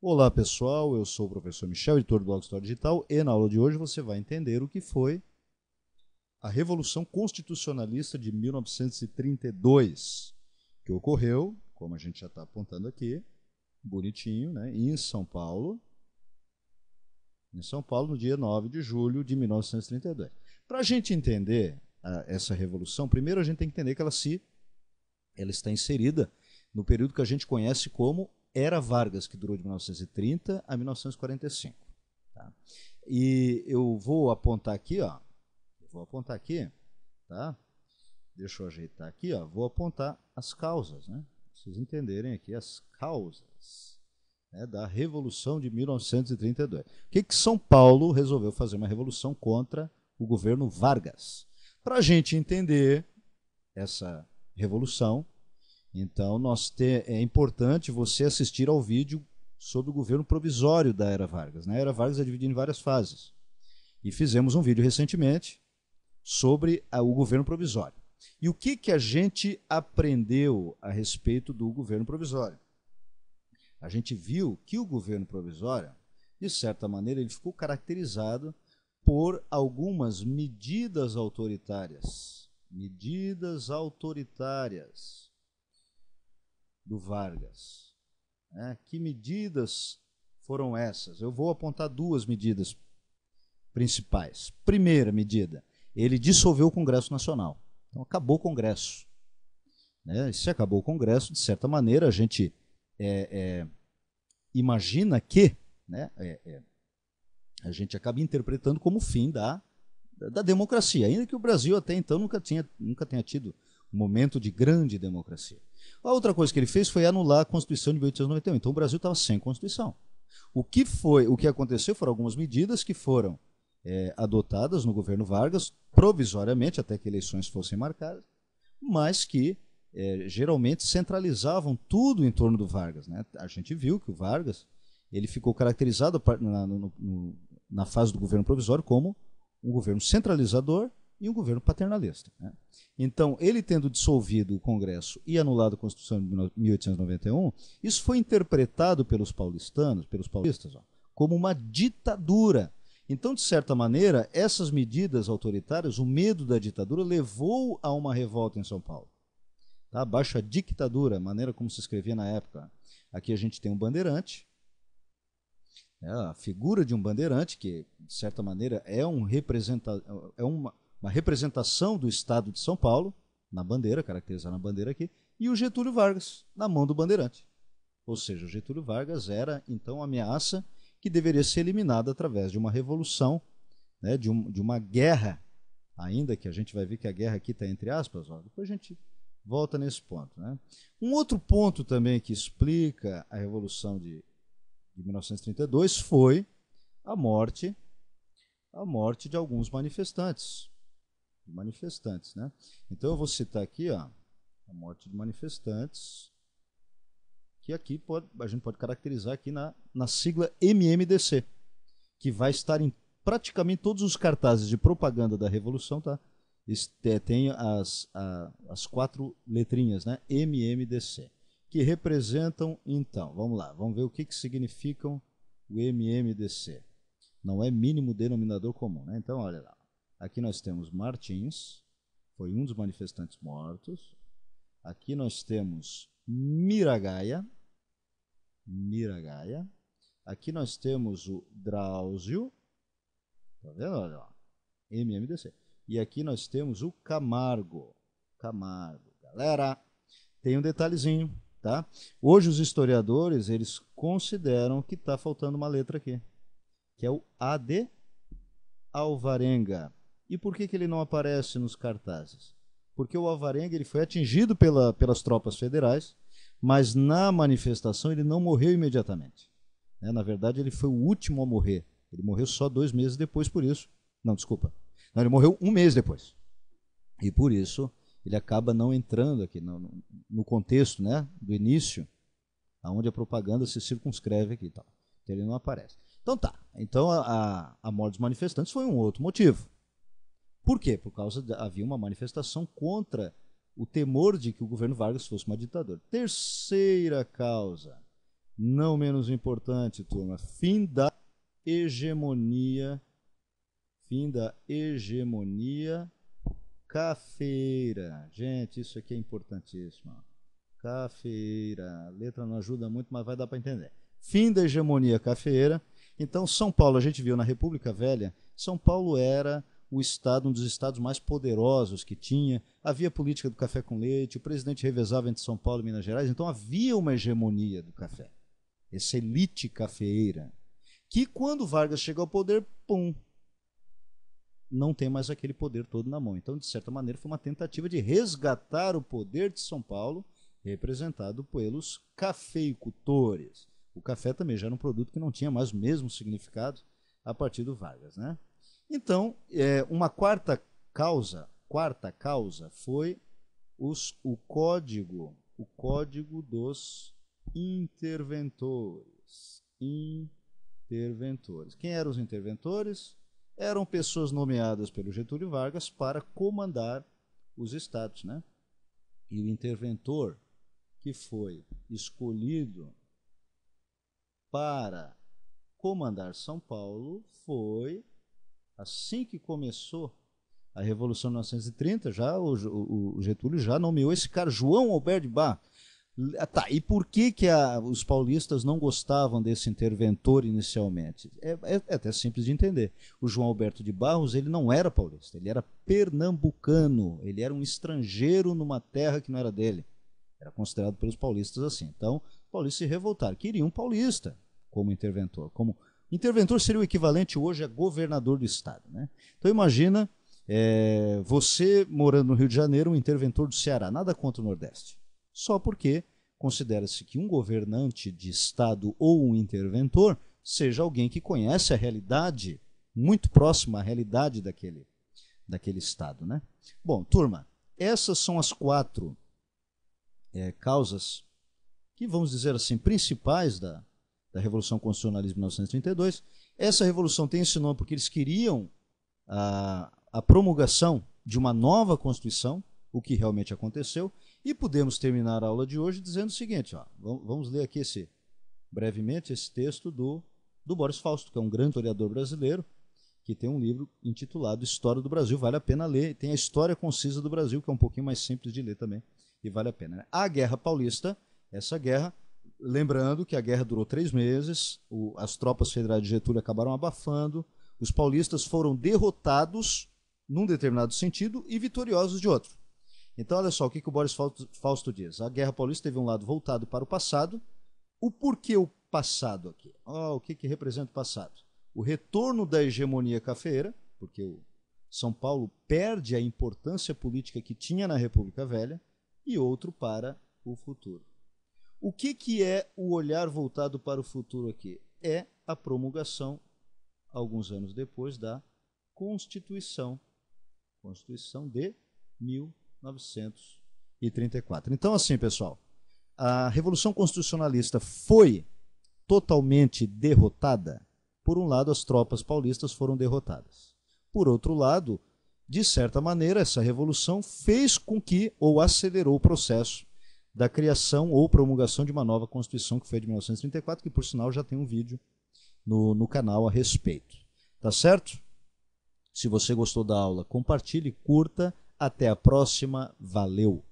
Olá pessoal, eu sou o professor Michel, editor do Blog História Digital, e na aula de hoje você vai entender o que foi a Revolução Constitucionalista de 1932, que ocorreu, como a gente já está apontando aqui, bonitinho, né, em São Paulo, em São Paulo, no dia 9 de julho de 1932. Para a gente entender a, ah, essa revolução, primeiro a gente tem que entender que ela se ela está inserida no período que a gente conhece como era Vargas, que durou de 1930 a 1945. Tá? E eu vou apontar aqui, ó, vou apontar aqui, tá? Deixa eu ajeitar aqui, ó, vou apontar as causas, né? Pra vocês entenderem aqui as causas né, da Revolução de 1932. O que, que São Paulo resolveu fazer uma revolução contra o governo Vargas? Para a gente entender essa revolução, então, nós te, é importante você assistir ao vídeo sobre o governo provisório da Era Vargas. Na né? Era Vargas é dividida em várias fases. E fizemos um vídeo recentemente sobre a, o governo provisório. E o que, que a gente aprendeu a respeito do governo provisório? A gente viu que o governo provisório, de certa maneira, ele ficou caracterizado por algumas medidas autoritárias. Medidas autoritárias do Vargas. É, que medidas foram essas? Eu vou apontar duas medidas principais. Primeira medida, ele dissolveu o Congresso Nacional. Então acabou o Congresso. Né? E se acabou o Congresso, de certa maneira, a gente é, é, imagina que né, é, é a gente acaba interpretando como fim da, da democracia, ainda que o Brasil até então nunca, tinha, nunca tenha tido um momento de grande democracia. A outra coisa que ele fez foi anular a Constituição de 1891. Então o Brasil estava sem Constituição. O que foi, o que aconteceu foram algumas medidas que foram é, adotadas no governo Vargas, provisoriamente, até que eleições fossem marcadas, mas que é, geralmente centralizavam tudo em torno do Vargas. Né? A gente viu que o Vargas ele ficou caracterizado na, no, no, na fase do governo provisório como um governo centralizador e um governo paternalista. Né? Então, ele tendo dissolvido o Congresso e anulado a Constituição de 1891, isso foi interpretado pelos paulistanos, pelos paulistas, ó, como uma ditadura. Então, de certa maneira, essas medidas autoritárias, o medo da ditadura, levou a uma revolta em São Paulo. Tá? Abaixo a ditadura, maneira como se escrevia na época. Aqui a gente tem um bandeirante, né? a figura de um bandeirante, que de certa maneira é um representante, é uma, uma representação do Estado de São Paulo, na bandeira, caracterizada na bandeira aqui, e o Getúlio Vargas, na mão do bandeirante. Ou seja, o Getúlio Vargas era, então, uma ameaça que deveria ser eliminada através de uma revolução, né, de, um, de uma guerra, ainda que a gente vai ver que a guerra aqui está entre aspas, ó, depois a gente volta nesse ponto. Né? Um outro ponto também que explica a Revolução de, de 1932 foi a morte, a morte de alguns manifestantes manifestantes, né? Então eu vou citar aqui, ó, a morte de manifestantes, que aqui pode, a gente pode caracterizar aqui na, na sigla MMDC, que vai estar em praticamente todos os cartazes de propaganda da Revolução, tá? Este, tem as, a, as quatro letrinhas, né? MMDC, que representam, então, vamos lá, vamos ver o que, que significam o MMDC. Não é mínimo denominador comum, né? Então, olha lá. Aqui nós temos Martins, foi um dos manifestantes mortos. Aqui nós temos Miragaia, Miragaia. Aqui nós temos o Drauzio, tá vendo? Olha lá, MMDC. E aqui nós temos o Camargo, Camargo. Galera, tem um detalhezinho, tá? Hoje os historiadores, eles consideram que está faltando uma letra aqui, que é o A de Alvarenga. E por que, que ele não aparece nos cartazes? Porque o Alvarenga ele foi atingido pela, pelas tropas federais, mas na manifestação ele não morreu imediatamente. Né? Na verdade, ele foi o último a morrer. Ele morreu só dois meses depois por isso. Não, desculpa. Não, ele morreu um mês depois. E por isso ele acaba não entrando aqui no, no contexto né, do início, aonde a propaganda se circunscreve aqui e tal. Então ele não aparece. Então tá. Então a, a, a morte dos manifestantes foi um outro motivo. Por quê? Por causa de, havia uma manifestação contra o temor de que o governo Vargas fosse uma ditadura. Terceira causa, não menos importante, turma, fim da hegemonia, fim da hegemonia cafeira. Gente, isso aqui é importantíssimo. Cafeira. A letra não ajuda muito, mas vai dar para entender. Fim da hegemonia cafeira. Então, São Paulo, a gente viu na República Velha, São Paulo era o Estado, um dos estados mais poderosos que tinha. Havia política do café com leite, o presidente revezava entre São Paulo e Minas Gerais, então havia uma hegemonia do café, essa elite cafeeira, que quando Vargas chega ao poder, pum, não tem mais aquele poder todo na mão. Então, de certa maneira, foi uma tentativa de resgatar o poder de São Paulo, representado pelos cafeicultores. O café também já era um produto que não tinha mais o mesmo significado a partir do Vargas, né? Então, é, uma quarta causa, quarta causa foi os, o código, o código dos interventores. Interventores. Quem eram os interventores? Eram pessoas nomeadas pelo Getúlio Vargas para comandar os estados, né? E o interventor que foi escolhido para comandar São Paulo foi assim que começou a Revolução de 1930, já o, o, Getúlio já nomeou esse cara João Alberto de Bar. Tá, e por que, que a, os paulistas não gostavam desse interventor inicialmente? É, é, é, até simples de entender. O João Alberto de Barros ele não era paulista, ele era pernambucano, ele era um estrangeiro numa terra que não era dele. Era considerado pelos paulistas assim. Então, paulistas se revoltaram, queriam um paulista como interventor, como Interventor seria o equivalente hoje a governador do estado. Né? Então imagina é, você morando no Rio de Janeiro, um interventor do Ceará, nada contra o Nordeste. Só porque considera-se que um governante de estado ou um interventor seja alguém que conhece a realidade, muito próxima à realidade daquele, daquele estado. Né? Bom, turma, essas são as quatro é, causas que, vamos dizer assim, principais da, da Revolução Constitucionalista de 1932. Essa revolução tem esse nome porque eles queriam a, a promulgação de uma nova Constituição, o que realmente aconteceu, e podemos terminar a aula de hoje dizendo o seguinte: ó, vamos ler aqui esse, brevemente esse texto do, do Boris Fausto, que é um grande historiador brasileiro, que tem um livro intitulado História do Brasil, vale a pena ler. Tem a História Concisa do Brasil, que é um pouquinho mais simples de ler também, e vale a pena. Né? A Guerra Paulista, essa guerra Lembrando que a guerra durou três meses, o, as tropas federais de Getúlio acabaram abafando, os paulistas foram derrotados num determinado sentido e vitoriosos de outro. Então, olha só o que, que o Boris Fausto diz. A Guerra Paulista teve um lado voltado para o passado. O porquê o passado aqui? Oh, o que, que representa o passado? O retorno da hegemonia cafeira, porque o São Paulo perde a importância política que tinha na República Velha, e outro para o futuro. O que, que é o olhar voltado para o futuro aqui? É a promulgação, alguns anos depois, da Constituição. Constituição de 1934. Então, assim, pessoal, a Revolução Constitucionalista foi totalmente derrotada. Por um lado, as tropas paulistas foram derrotadas. Por outro lado, de certa maneira, essa revolução fez com que, ou acelerou o processo da criação ou promulgação de uma nova Constituição, que foi de 1934, que por sinal já tem um vídeo no, no canal a respeito. Tá certo? Se você gostou da aula, compartilhe, curta. Até a próxima. Valeu!